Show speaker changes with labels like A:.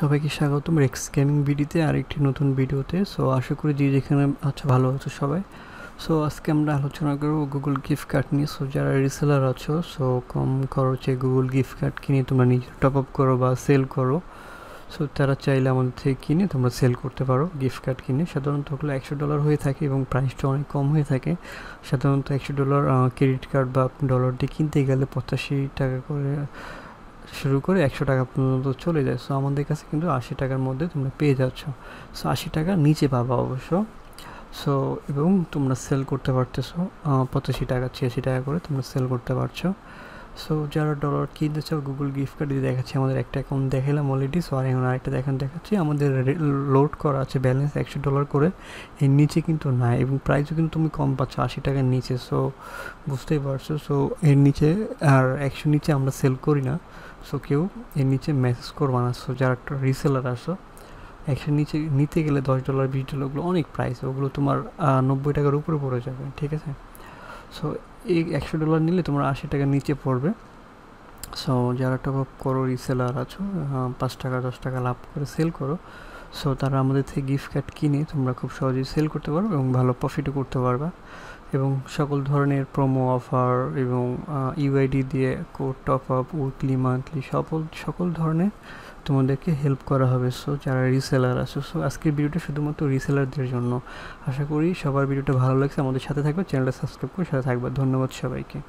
A: সবাইকে স্বাগতম Rex gaming ভিডিওতে একটি নতুন ভিডিওতে সো আশা করি যে যেখানে আচ্ছা ভালো আছো সবাই সো আজকে আমরা আলোচনা করবো গুগল গিফট কার্ড নিয়ে সো যারা রিসেলার আছো সো কম খরচে গুগল গিফট কার্ড কিনে তোমরা নিজে টপ আপ করো বা সেল করো সো তারা চাইলে আমাদের থেকে কিনে তোমরা সেল করতে পারো গিফট কার্ড কিনে সাধারণত ওগুলো একশো ডলার হয়ে থাকে এবং প্রাইসটা অনেক কম হয়ে থাকে সাধারণত একশো ডলার ক্রেডিট কার্ড বা ডলার দিয়ে কিনতে গেলে পঁচাশি টাকা করে শুরু করে একশো টাকা পর্যন্ত চলে যায় সো আমাদের কাছে কিন্তু আশি টাকার মধ্যে তোমরা পেয়ে যাচ্ছ সো আশি টাকার নিচে পাবা অবশ্য সো এবং তোমরা সেল করতে পারতেছো পঁচাশি টাকা ছিয়াশি টাকা করে তোমরা সেল করতে পারছো সো যারা ডলার কিনতে চাও গুগল গিফট কার্ড দিয়ে দেখাচ্ছি আমাদের একটা অ্যাকাউন্ট দেখালাম অলরেডি সো আর এখন আরেকটা দেখান দেখাচ্ছি আমাদের লোড করা আছে ব্যালেন্স একশো ডলার করে এর নিচে কিন্তু না এবং প্রাইসও কিন্তু তুমি কম পাচ্ছ আশি টাকার নিচে সো বুঝতেই পারছো সো এর নিচে আর একশো নিচে আমরা সেল করি না সো কেউ এর নিচে মেসেজ করবা না সো যারা একটা রিসেলার আসো একশো নিচে নিতে গেলে দশ ডলার বিশ ডলারগুলো অনেক প্রাইস ওগুলো তোমার নব্বই টাকার উপরে পড়ে যাবে ঠিক আছে সো এই একশো ডলার নিলে তোমার আশি টাকা নিচে পড়বে সো যারা টপ আপ করো রিসেলার আছো পাঁচ টাকা দশ টাকা লাভ করে সেল করো সো তারা আমাদের থেকে গিফট কার্ড কিনে তোমরা খুব সহজেই সেল করতে পারবে এবং ভালো প্রফিটও করতে পারবা এবং সকল ধরনের প্রোমো অফার এবং ইউআইডি দিয়ে code top up weekly monthly সকল সকল ধরনের তোমাদেরকে হেল্প করা হবে সো যারা রিসেলার আছো সো আজকের ভিডিওটা শুধুমাত্র রিসেলারদের জন্য আশা করি সবার ভিডিওটা ভালো লাগছে আমাদের সাথে থাকবে চ্যানেলটা সাবস্ক্রাইব করে সাথে থাকবে ধন্যবাদ সবাইকে